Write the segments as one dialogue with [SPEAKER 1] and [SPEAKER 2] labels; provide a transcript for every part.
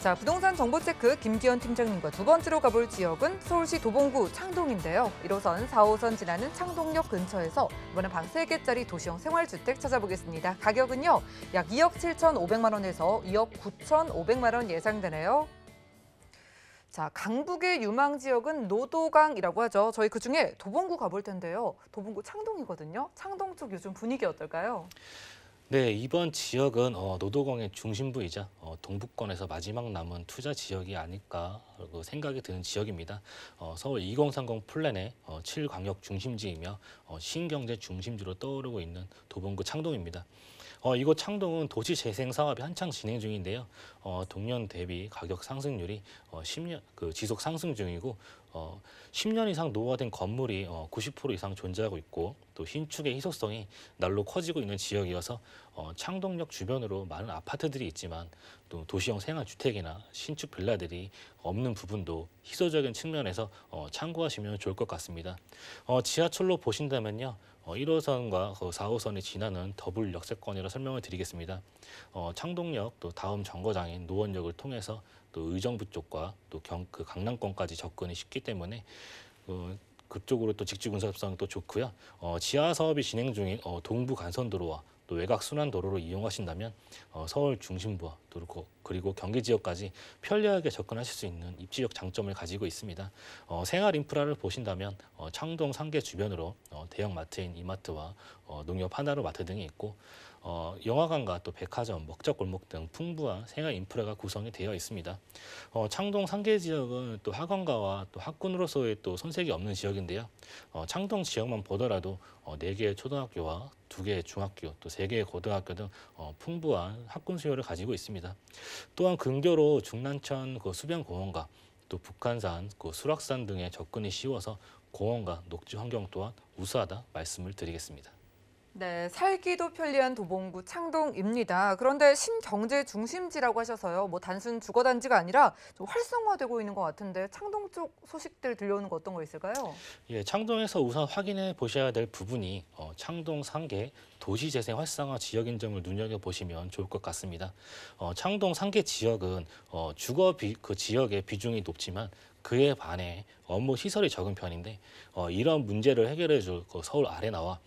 [SPEAKER 1] 자, 부동산 정보체크 김기현 팀장님과 두 번째로 가볼 지역은 서울시 도봉구 창동인데요. 1호선, 4호선 지나는 창동역 근처에서 이번엔 방 3개짜리 도시형 생활주택 찾아보겠습니다. 가격은요, 약 2억 7,500만 원에서 2억 9,500만 원 예상되네요. 자, 강북의 유망 지역은 노도강이라고 하죠. 저희 그중에 도봉구 가볼 텐데요. 도봉구 창동이거든요. 창동 쪽 요즘 분위기 어떨까요?
[SPEAKER 2] 네, 이번 지역은 어, 노도공의 중심부이자 어, 동북권에서 마지막 남은 투자 지역이 아닐까 생각이 드는 지역입니다. 어, 서울 2030 플랜의 어, 7광역 중심지이며 어, 신경제 중심지로 떠오르고 있는 도봉구 창동입니다. 어, 이곳 창동은 도시 재생 사업이 한창 진행 중인데요. 어, 동년 대비 가격 상승률이 어, 10년 그 지속 상승 중이고 어, 10년 이상 노후화된 건물이 어, 90% 이상 존재하고 있고 또 신축의 희소성이 날로 커지고 있는 지역이어서 어, 창동역 주변으로 많은 아파트들이 있지만 또 도시형 생활주택이나 신축 빌라들이 없는 부분도 희소적인 측면에서 어, 참고하시면 좋을 것 같습니다. 어, 지하철로 보신다면요. 어, 1호선과 그 4호선이 지나는 더블 역세권이라 설명을 드리겠습니다. 어, 창동역 또 다음 정거장인 노원역을 통해서 또 의정부 쪽과 또 경, 그 강남권까지 접근이 쉽기 때문에 그, 그쪽으로 또 직지군사협상 또 좋고요. 어, 지하 사업이 진행 중인 어, 동부 간선도로와 또 외곽 순환 도로를 이용하신다면 어, 서울 중심부와 도로 렇 그리고 경기 지역까지 편리하게 접근하실 수 있는 입지적 장점을 가지고 있습니다. 어, 생활 인프라를 보신다면 어, 창동 상계 주변으로 어, 대형 마트인 이마트와 어, 농협 하나로 마트 등이 있고 어, 영화관과 또 백화점, 먹적 골목 등 풍부한 생활 인프라가 구성이 되어 있습니다. 어, 창동 상계 지역은 또 학원가와 또 학군으로서의 또 손색이 없는 지역인데요. 어, 창동 지역만 보더라도 어, 4개의 초등학교와 2개의 중학교, 또 3개의 고등학교 등 어, 풍부한 학군 수요를 가지고 있습니다. 또한 근교로 중난천 그 수변공원과 또 북한산 그 수락산 등의 접근이 쉬워서 공원과 녹지 환경 또한 우수하다 말씀을 드리겠습니다.
[SPEAKER 1] 네, 살기도 편리한 도봉구 창동입니다. 그런데 신경제 중심지라고 하셔서요. 뭐 단순 주거 단지가 아니라 좀 활성화되고 있는 것 같은데 창동 쪽 소식들 들려오는 거 어떤 거 있을까요?
[SPEAKER 2] 예, 창동에서 우선 확인해 보셔야 될 부분이 어, 창동 상계 도시재생 활성화 지역인 점을 눈여겨 보시면 좋을 것 같습니다. 어, 창동 상계 지역은 어, 주거 비, 그 지역의 비중이 높지만 그에 반해 업무 시설이 적은 편인데 어, 이런 문제를 해결해 줄그 서울 아레나와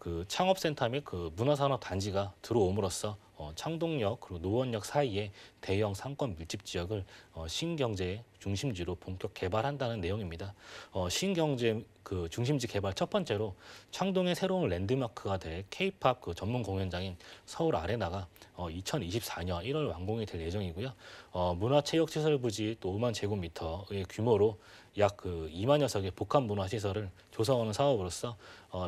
[SPEAKER 2] 그 창업센터 및 그 문화산업 단지가 들어옴으로써 어, 창동역 그리고 노원역 사이에 대형 상권 밀집 지역을 어, 신경제 중심지로 본격 개발한다는 내용입니다. 어, 신경제 그 중심지 개발 첫 번째로 창동의 새로운 랜드마크가 될 K-팝 그 전문 공연장인 서울 아레나가 2024년 1월 완공이 될 예정이고요. 문화체육시설 부지 또 5만 제곱미터의 규모로 약 그 2만여 석의 복합 문화시설을 조성하는 사업으로서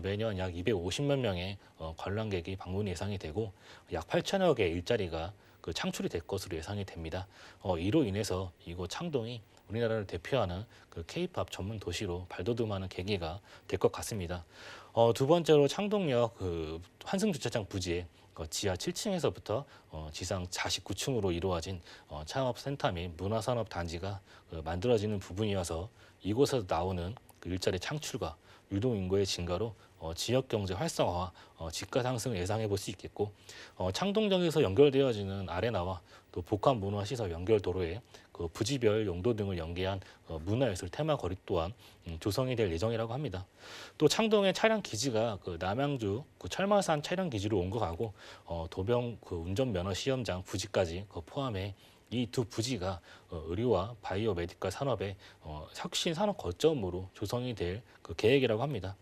[SPEAKER 2] 매년 약 250만 명의 관람객이 방문 예상이 되고 약 8천 천여 개 일자리가 그 창출이 될 것으로 예상이 됩니다. 어, 이로 인해서 이곳 창동이 우리나라를 대표하는 그 K-팝 전문 도시로 발돋움하는 계기가 될 것 같습니다. 어, 두 번째로 창동역 그 환승 주차장 부지에 어, 지하 7층에서부터 어, 지상 49층으로 이루어진 어, 창업센터 및 문화산업 단지가 그 만들어지는 부분이어서 이곳에서 나오는 그 일자리 창출과 유동 인구의 증가로 어, 지역 경제 활성화와 어, 집가 상승을 예상해 볼 수 있겠고 어, 창동역에서 연결되어지는 아레나와 또 복합 문화 시설 연결 도로에 그 부지별 용도 등을 연계한 어, 문화예술 테마 거리 또한 음, 조성이 될 예정이라고 합니다. 또 창동의 차량 기지가 그 남양주 그 철마산 차량 기지로 옮겨가고 어, 도병 그 운전면허 시험장 부지까지 그 포함해 이두 부지가 어, 의료와 바이오메디컬 산업의 어, 혁신 산업 거점으로 조성이 될그 계획이라고 합니다.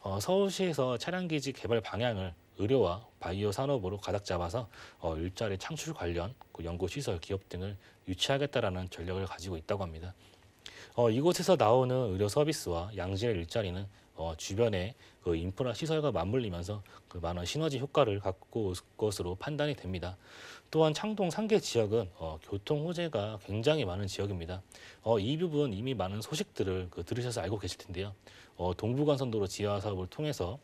[SPEAKER 2] 어, 서울시에서 차량기지 개발 방향을 의료와 바이오 산업으로 가닥 잡아서 일자리 창출 관련 그 연구시설 기업 등을 유치하겠다라 전략을 가지고 있다고 합니다. 이곳에서 나오는 의료 서비스와 양질의 일자리는 어, 주변에그 인프라 시설과 맞물리면서 그 많은 시너지 효과를 갖고 올 것으로 판단이 됩니다. 또한 창동 상계 지역은 어, 교통 호재가 굉장히 많은 지역입니다. 어, 이 부분 이미 많은 소식들을 그 들으셔서 알고 계실 텐데요. 어, 동부간선도로 지하 사업을 통해서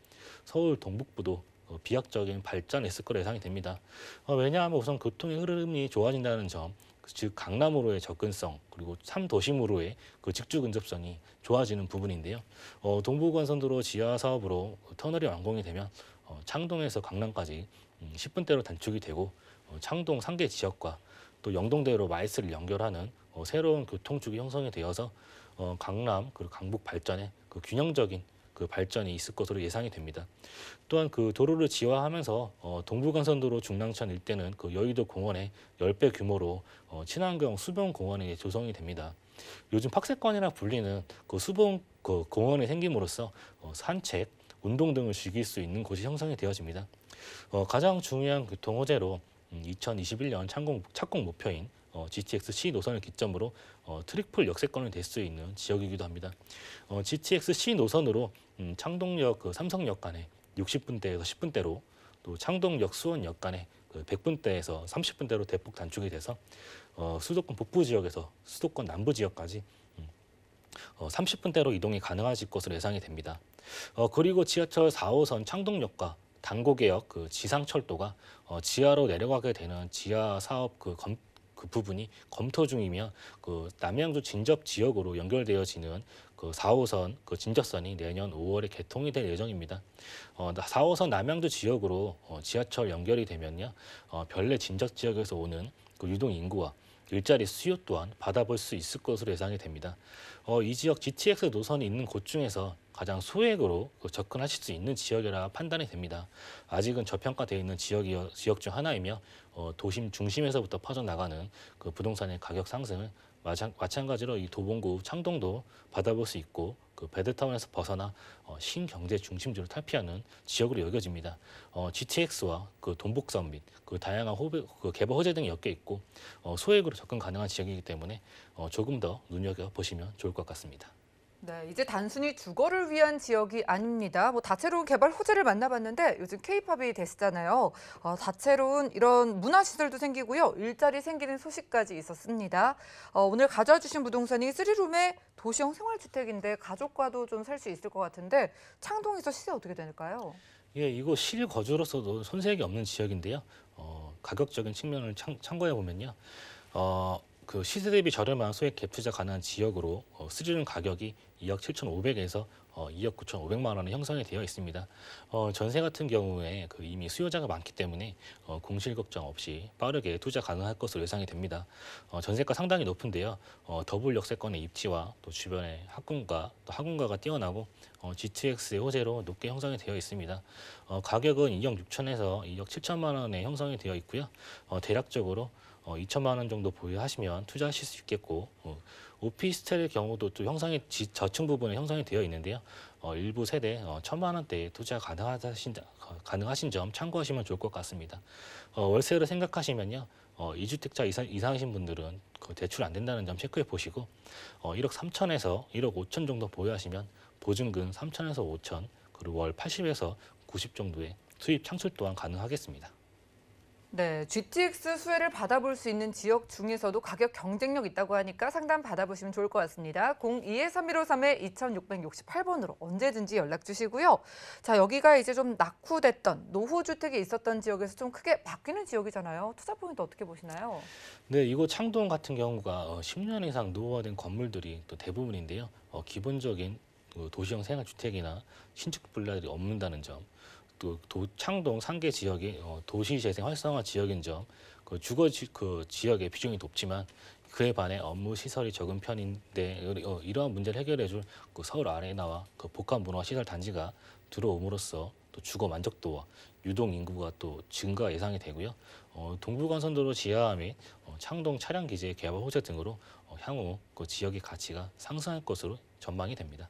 [SPEAKER 2] 서울 동북부도 어, 비약적인 발전했을 거로 예상이 됩니다. 어, 왜냐하면 우선 교통의 흐름이 좋아진다는 점, 즉 강남으로의 접근성 그리고 참도심으로의 그 직주 근접성이 좋아지는 부분인데요. 어, 동부간선도로 지하 사업으로 터널이 완공이 되면 어, 창동에서 강남까지 음, 10분대로 단축이 되고 어, 창동 상계 지역과 또 영동대로 마이스를 연결하는 어, 새로운 교통축이 형성이 되어서 어, 강남 그리고 강북 발전에 그 균형적인 그 발전이 있을 것으로 예상이 됩니다. 또한 그 도로를 지화하면서 어, 동부간선도로 중랑천 일대는 그 여의도 공원의 10배 규모로 어, 친환경 수변공원이 조성이 됩니다. 요즘 팍세권이라 불리는 그 수변 그 공원이 생김으로써 어, 산책, 운동 등을 즐길 수 있는 곳이 형성이 되어집니다. 어, 가장 중요한 교통 호재로 2021년 착공, 착공 목표인 어, GTX-C 노선을 기점으로 어, 트리풀 역세권을 댈수 있는 지역이기도 합니다. 어, GTX-C 노선으로 음, 창동역 그 삼성역 간에 60분대에서 10분대로 또 창동역 수원역 간에 그 100분대에서 30분대로 대폭 단축이 돼서 어, 수도권 북부 지역에서 수도권 남부 지역까지 음, 어, 30분대로 이동이 가능하실 것으로 예상이 됩니다. 어, 그리고 지하철 4호선 창동역과 당고개역그 지상철도가 어, 지하로 내려가게 되는 지하 사업 그 검, 그 부분이 검토 중이며 그 남양주 진접 지역으로 연결되어지는 그 4호선 그 진접선이 내년 5월에 개통이 될 예정입니다. 어, 4호선 남양주 지역으로 어, 지하철 연결이 되면요 어, 별내 진접 지역에서 오는 그 유동 인구와 일자리 수요 또한 받아볼 수 있을 것으로 예상이 됩니다. 어, 이 지역 GTX 노선이 있는 곳 중에서 가장 소액으로 그 접근하실 수 있는 지역이라 판단이 됩니다. 아직은 저평가되어 있는 지역이, 어 지역 중 하나이며 어, 도심 중심에서부터 퍼져나가는 그 부동산의 가격 상승을 마찬가지로 이 도봉구 창동도 받아볼 수 있고 그 베드타운에서 벗어나 어, 신경제 중심지로 탈피하는 지역으로 여겨집니다. 어, GTX와 그동북선및 그 다양한 호배, 그 개발 호재 등이 엮여 있고 어, 소액으로 접근 가능한 지역이기 때문에 어, 조금 더 눈여겨 보시면 좋을 것 같습니다.
[SPEAKER 1] 네, 이제 단순히 주거를 위한 지역이 아닙니다. 뭐 다채로운 개발 호재를 만나봤는데 요즘 케이팝이 됐잖아요. 어, 다채로운 이런 문화시설도 생기고요. 일자리 생기는 소식까지 있었습니다. 어, 오늘 가져와 주신 부동산이 쓰리룸의 도시형 생활주택인데 가족과도 좀 살 수 있을 것 같은데 창동에서 시세 어떻게 될까요
[SPEAKER 2] 예, 이거 실거주로서도 손색이 없는 지역인데요. 어, 가격적인 측면을 참, 참고해 보면요. 어, 그 시세 대비 저렴한 소액 갭 투자 가능한 지역으로 어, 수리는 가격이 2억 7,500에서 어, 2억 9,500만 원에 형성이 되어 있습니다. 어, 전세 같은 경우에 그 이미 수요자가 많기 때문에 어, 공실 걱정 없이 빠르게 투자 가능할 것으로 예상이 됩니다. 어, 전세가 상당히 높은데요. 어, 더블 역세권의 입지와 또 주변의 학군가, 또 학군가가 뛰어나고 어, GTX의 호재로 높게 형성이 되어 있습니다. 어, 가격은 2억 6천에서 2억 7천만 원에 형성이 되어 있고요. 어, 대략적으로 어, 2천만 원 정도 보유하시면 투자하실 수 있겠고 어, 오피스텔의 경우도 또 형성이 지, 저층 부분에 형성이 되어 있는데요. 어, 일부 세대 어, 천만 원대에 투자 가능하신 가능하신 점 참고하시면 좋을 것 같습니다. 어, 월세를 생각하시면요. 어, 2주택자 이상, 이상이신 분들은 그 대출 안 된다는 점 체크해 보시고 어, 1억 3천에서 1억 5천 정도 보유하시면 보증금 3천에서 5천 그리고 월 80에서 90 정도의 수입 창출 또한 가능하겠습니다.
[SPEAKER 1] 네, GTX 수혜를 받아볼 수 있는 지역 중에서도 가격 경쟁력 있다고 하니까 상담 받아보시면 좋을 것 같습니다. 02-3153에 2668번으로 언제든지 연락 주시고요. 자, 여기가 이제 좀 낙후됐던 노후주택이 있었던 지역에서 좀 크게 바뀌는 지역이잖아요. 투자 포인트 어떻게 보시나요?
[SPEAKER 2] 네, 이곳 창동 같은 경우가 10년 어, 이상 노후화된 건물들이 또 대부분인데요. 어, 기본적인 뭐 도시형 생활주택이나 신축 분라들이 없는다는 점 그도 창동 상계 지역이 어, 도시 재생 활성화 지역인 점그 주거 지, 그 지역의 비중이 높지만 그에 반해 업무 시설이 적은 편인데 어, 이러한 문제를 해결해 줄그 서울 아레나와 그 복합 문화 시설 단지가 들어옴으로써 또 주거 만족도와 유동 인구가 또 증가 예상이 되고요. 어, 동부간선도로 지하화 및 어, 창동 차량 기지의 개발 호재 등으로 어, 향후 그 지역의 가치가 상승할 것으로 전망이 됩니다.